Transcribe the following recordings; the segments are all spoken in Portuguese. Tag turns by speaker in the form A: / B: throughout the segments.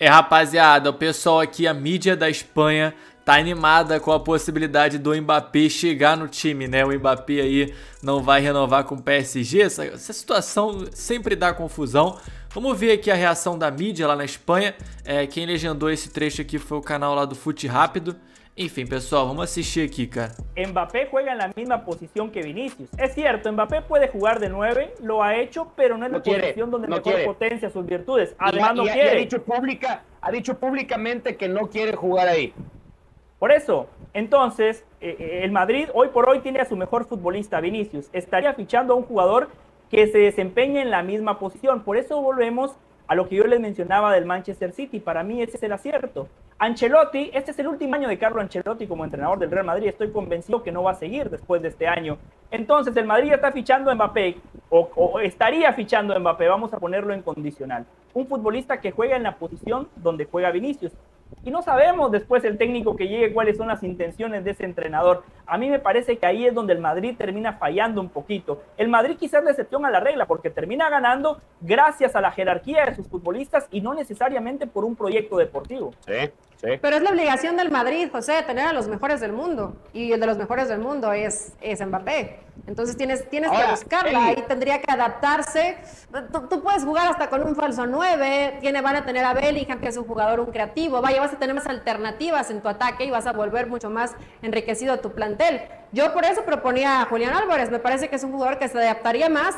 A: É, rapaziada, o pessoal aqui, a mídia da Espanha, tá animada com a possibilidade do Mbappé chegar no time, né? O Mbappé aí não vai renovar com o PSG. Essa, essa situação sempre dá confusão. Vamos ver aqui a reação da mídia lá na Espanha. É, quem legendou esse trecho aqui foi o canal lá do Fute Rápido. fin, pessoal, vamos assistir aqui, cara.
B: Mbappé juega en la misma posición que Vinicius. Es cierto, Mbappé puede jugar de 9, lo ha hecho, pero no es la posición donde no mejor potencia sus virtudes. Además, no quiere. ha, dicho pública, públicamente que no quiere jugar ahí. Por eso, entonces, eh, eh, el Madrid hoy por hoy tiene a su mejor futbolista, Vinicius. Estaría fichando a un jugador que se desempeñe en la misma posición. Por eso volvemos a lo que yo les mencionaba del Manchester City. Para mí ese es el acierto. Ancelotti, este es el último año de Carlo Ancelotti como entrenador del Real Madrid, estoy convencido que no va a seguir después de este año. Entonces, el Madrid está fichando a Mbappé, o, estaría fichando a Mbappé, vamos a ponerlo en condicional. Un futbolista que juega en la posición donde juega Vinicius. Y no sabemos después el técnico que llegue cuáles son las intenciones de ese entrenador. A mí me parece que ahí es donde el Madrid termina fallando un poquito. El Madrid quizás le excepción a la regla porque termina ganando gracias a la jerarquía de sus futbolistas y no necesariamente por un proyecto deportivo. Pero es la obligación del Madrid, José, tener a los mejores del mundo. Y el de los mejores del mundo es, es Mbappé. Entonces tienes, tienes que buscarla, y tendría que adaptarse. Tú, puedes jugar hasta con un falso 9, tiene, van a tener a Bellingham, que es un jugador, un creativo. Vaya, vas a tener más alternativas en tu ataque y vas a volver mucho más enriquecido a tu plantel. Yo por eso proponía a Julián Álvarez, me parece que es un jugador que se adaptaría más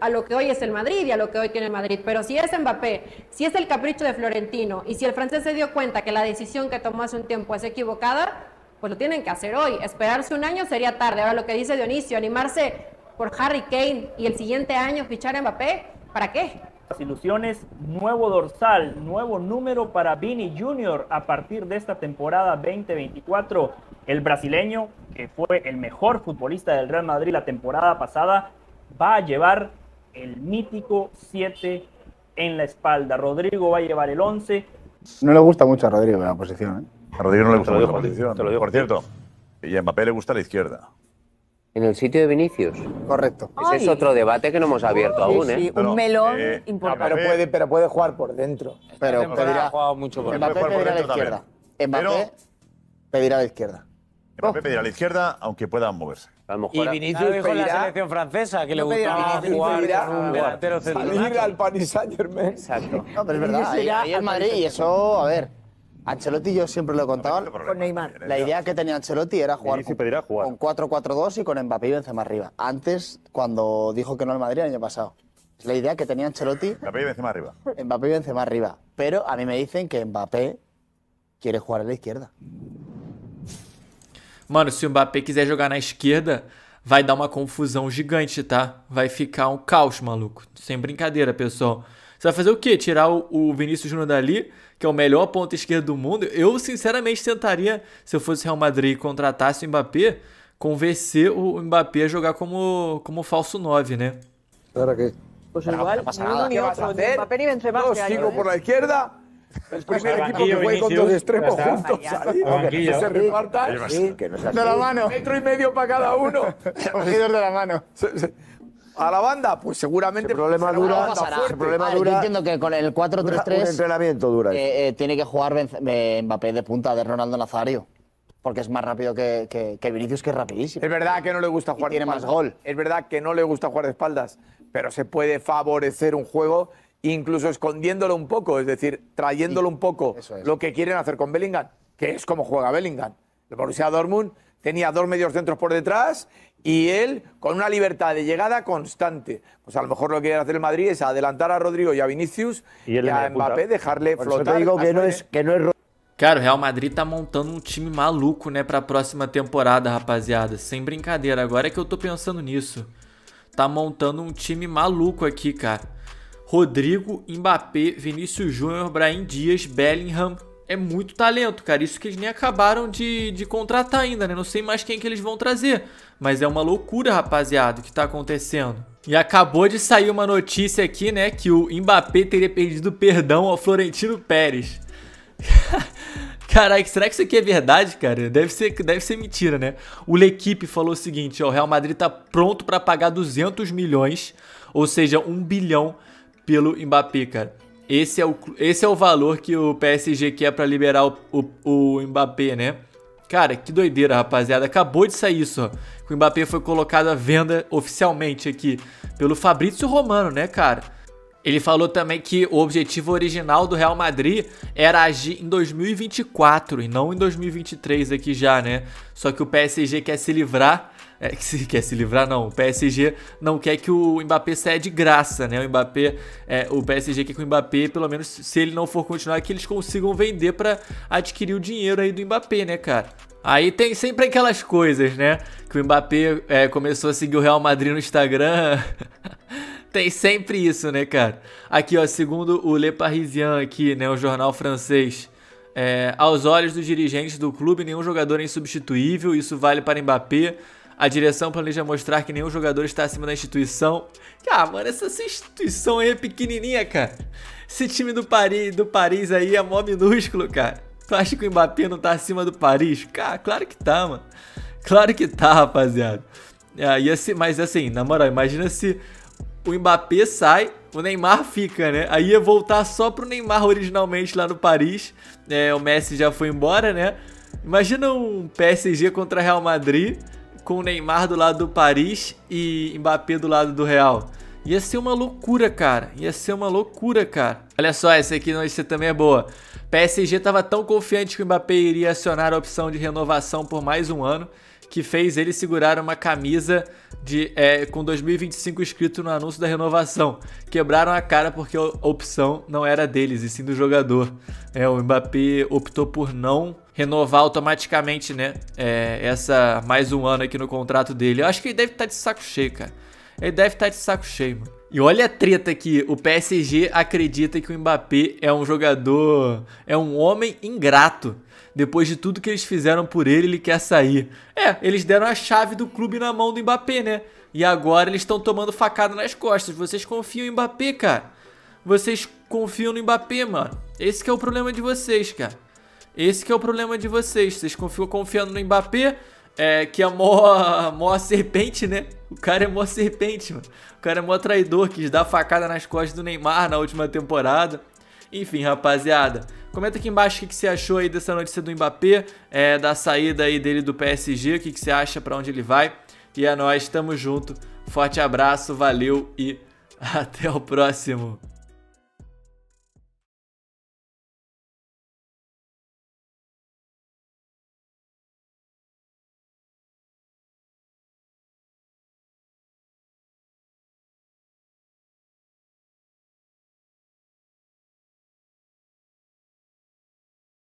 B: a lo que hoy es el Madrid y a lo que hoy tiene el Madrid. Pero si es Mbappé, si es el capricho de Florentino y si el francés se dio cuenta que la decisión que tomó hace un tiempo es equivocada, pues lo tienen que hacer hoy. Esperarse un año sería tarde. Ahora lo que dice Dionisio, animarse por Harry Kane y el siguiente año fichar a Mbappé, ¿para qué? Las ilusiones, nuevo dorsal, nuevo número para Vini Jr. a partir de esta temporada 2024. El brasileño, que fue el mejor futbolista del Real Madrid la temporada pasada, va a llevar el mítico 7 en la espalda. Rodrigo va a llevar el 11. No le gusta mucho a Rodrigo la posición. ¿eh? A Rodrigo no le gusta la posición. Te lo digo, por cierto. Y a Mbappé le gusta la izquierda. En el sitio de Vinicius. Correcto. Ese es otro debate que no hemos abierto aún, ¿eh? Sí, un melón eh, importante. Pero puede, jugar por dentro. Pero Mbappé jugar por pedirá a la izquierda. Mbappé pedirá a la izquierda. Mbappé pedirá a la izquierda, aunque puedan moverse. Y Vinicius dijo la selección francesa que le gusta jugar delantero central. Salir al Paris Saint Germain. Exacto. No, pero es verdad. Y el Madrid Madrid y eso, a ver. Ancelotti yo siempre lo he con Neymar. La idea que tenía Ancelotti era jugar, con, 4-4-2 y con Mbappé y Benzema arriba. Antes, cuando dijo que no al Madrid el año pasado. Es la idea que tenía Ancelotti. Mbappé y Benzema arriba. Mbappé y Benzema arriba. Pero a mí me dicen que Mbappé quiere jugar a la izquierda.
A: Mano, Mbappé Mbappé quiser jogar na esquerda, vai dar uma confusão gigante, tá? Vai ficar um caos, maluco. Sem brincadeira, pessoal. Você vai fazer o quê? Tirar o, o Vinícius Júnior dali, que é o melhor ponto esquerdo do mundo? Eu, sinceramente, tentaria, se eu fosse Real Madrid e contratasse o Mbappé, convencer o Mbappé a jogar como, como falso 9, né? Claro que... Pues
B: igual, no, no, no ni uno ni otro. Mbappé ni Benzema Dos, cinco por la izquierda. El primer equipo que juegue con dos extremos juntos que se repartan sí, que de la mano. Metro y medio para cada uno. Cogidos de la mano. a la banda? Pues seguramente. El problema dura. El problema ah, dura. entiendo que con el 4-3-3. Eh, eh, tiene que jugar eh, Mbappé de punta de Ronaldo Nazario. Porque es más rápido que, que, que Vinicius, que es rapidísimo. Es verdad que no le gusta jugar tiene más gol. Es verdad que no le gusta jugar de espaldas. Pero se puede favorecer un juego incluso escondiéndolo un poco. Es decir, trayéndolo un poco. Lo que quieren hacer con Bellingham, que es como juega Bellingham. El Borussia Dortmund tenía dos medios centros por detrás y él con una libertad de llegada constante. Pues a lo mejor lo que quiere hacer el Madrid es adelantar a Rodrigo y a Vinicius y, y a Mbappé, dejarle Por flotar. Te digo que no
A: es, que no es... Cara, o Real Madrid tá montando um time maluco, né, pra próxima temporada, rapaziada. Sem brincadeira, agora é que eu tô pensando nisso. Tá montando um time maluco aqui, cara. Rodrigo, Mbappé, Vinícius Júnior, Brahim Dias, Bellingham, é muito talento, cara. Isso que eles nem acabaram de, de contratar ainda, né? Não sei mais quem que eles vão trazer. Mas é uma loucura, rapaziada, o que tá acontecendo. E acabou de sair uma notícia aqui, né? Que o Mbappé teria pedido perdão ao Florentino Pérez. Caraca, será que isso aqui é verdade, cara? Deve ser, deve ser mentira, né? O L'Equipe falou o seguinte, ó, o Real Madrid tá pronto para pagar 200 milhões, ou seja, 1 bilhão pelo Mbappé, cara. Esse é o, esse é o valor que o PSG quer para liberar o, o, o Mbappé, né? Cara, que doideira, rapaziada. Acabou de sair isso, ó. O Mbappé foi colocado à venda oficialmente aqui pelo Fabrício Romano, né, cara? Ele falou também que o objetivo original do Real Madrid era agir em 2024 e não em 2023 aqui já, né? Só que o PSG quer se livrar é, que se quer se livrar, não. O PSG não quer que o Mbappé saia de graça, né? O Mbappé, é, o PSG quer que o Mbappé, pelo menos se ele não for continuar, que eles consigam vender para adquirir o dinheiro aí do Mbappé, né, cara? Aí tem sempre aquelas coisas, né? Que o Mbappé é, começou a seguir o Real Madrid no Instagram. tem sempre isso, né, cara? Aqui, ó, segundo o Le Parisien aqui, né, o jornal francês. É, aos olhos dos dirigentes do clube, nenhum jogador é insubstituível. Isso vale para Mbappé, a direção planeja mostrar que nenhum jogador está acima da instituição. Ah, mano, essa, instituição aí é pequenininha, cara. Esse time do Paris, do Paris aí é mó minúsculo, cara. Tu acha que o Mbappé não tá acima do Paris? Cara, claro que tá, mano. Claro que tá, rapaziada. É, e assim, mas assim, na moral, imagina se o Mbappé sai, o Neymar fica, né? Aí ia voltar só pro Neymar originalmente lá no Paris. É, o Messi já foi embora, né? Imagina um PSG contra Real Madrid com o Neymar do lado do Paris e Mbappé do lado do Real. Ia ser uma loucura, cara. Ia ser uma loucura, cara. Olha só, essa aqui não ser também é boa. PSG estava tão confiante que o Mbappé iria acionar a opção de renovação por mais um ano que fez ele segurar uma camisa de é, com 2025 escrito no anúncio da renovação. Quebraram a cara porque a opção não era deles e sim do jogador. É, o Mbappé optou por não renovar automaticamente, né? É, essa mais um ano aqui no contrato dele. Eu acho que ele deve estar tá de saco cheio, cara. Ele deve estar tá de saco cheio, mano. E olha a treta aqui, o PSG acredita que o Mbappé é um jogador, é um homem ingrato. Depois de tudo que eles fizeram por ele, ele quer sair. É, eles deram a chave do clube na mão do Mbappé, né? E agora eles estão tomando facada nas costas. Vocês confiam em Mbappé, cara? Vocês confiam no Mbappé, mano? Esse é o problema de vocês, cara. Esse é o problema de vocês. Vocês ficam confiando no Mbappé, é, que é mó, mó serpente, né? O cara é mó serpente, mano. O cara é mó traidor, quis dar facada nas costas do Neymar na última temporada. Enfim, rapaziada, comenta aqui embaixo o que, você achou aí dessa notícia do Mbappé, é, da saída aí dele do PSG, o que, que você acha, para onde ele vai. E é nóis, tamo junto. Forte abraço, valeu e até o próximo.